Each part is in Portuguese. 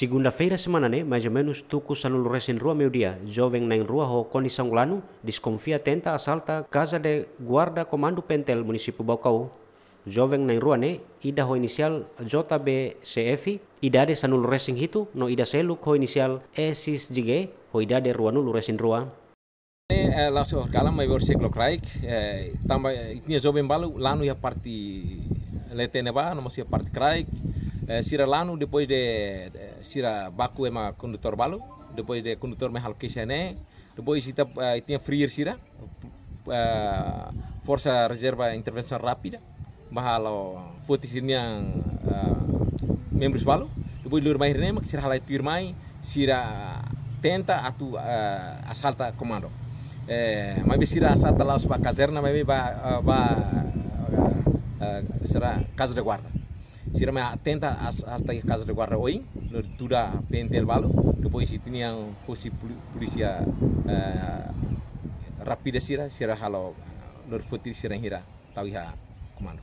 Segunda-feira né, mais ou menos, tuku sanulu resen rua meu dia Jovem na rua ho koni Sangulano desconfia tenta asalta casa de guarda komando Pentel, município Baukau. Jovem na rua ne, ida ho inicial JBCF, de sanulu resen hitu, no ida seluk ho inicial E6 jige, ho de rua nulu resen rua. Ne eh, langsung kalam mai versi kraik, eh, tambah ini jovem balu lanu ya parti letene ba, no masia parti kraik, Eh, sira lano depois de sira baku ema condutor balu, depois de condutor mehal kisane, depois kita uh, eh, tinha freer sira uh, força reserva intervenção rápida, bahalo fotisirnya uh, membros balu, depois lur mai renem sira halai tuir mai sira tenta atu uh, assalta comando. Eh, mai sira assalta laos ba caserna, mai ba uh, ba uh, uh, sira casa de guarda me atenta as hasta casa de guarda oi no tuda pentel balo depois tinha posi polícia eh, rápida rapida sira sira halo no futir sira hira tau iha comando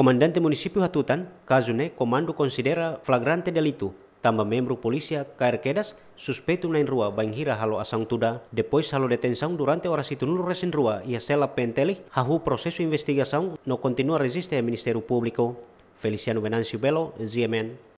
Comandante município Hatutan, Kazune, comando considera flagrante delito tambah membro polícia KR suspeito na rua banhira halo asang tuda depois halo detenção durante horas itu nulo resen rua ia sela penteli hahu processo investigação no continua resiste ao Ministério Público Feliciano Venancio Belo, GMN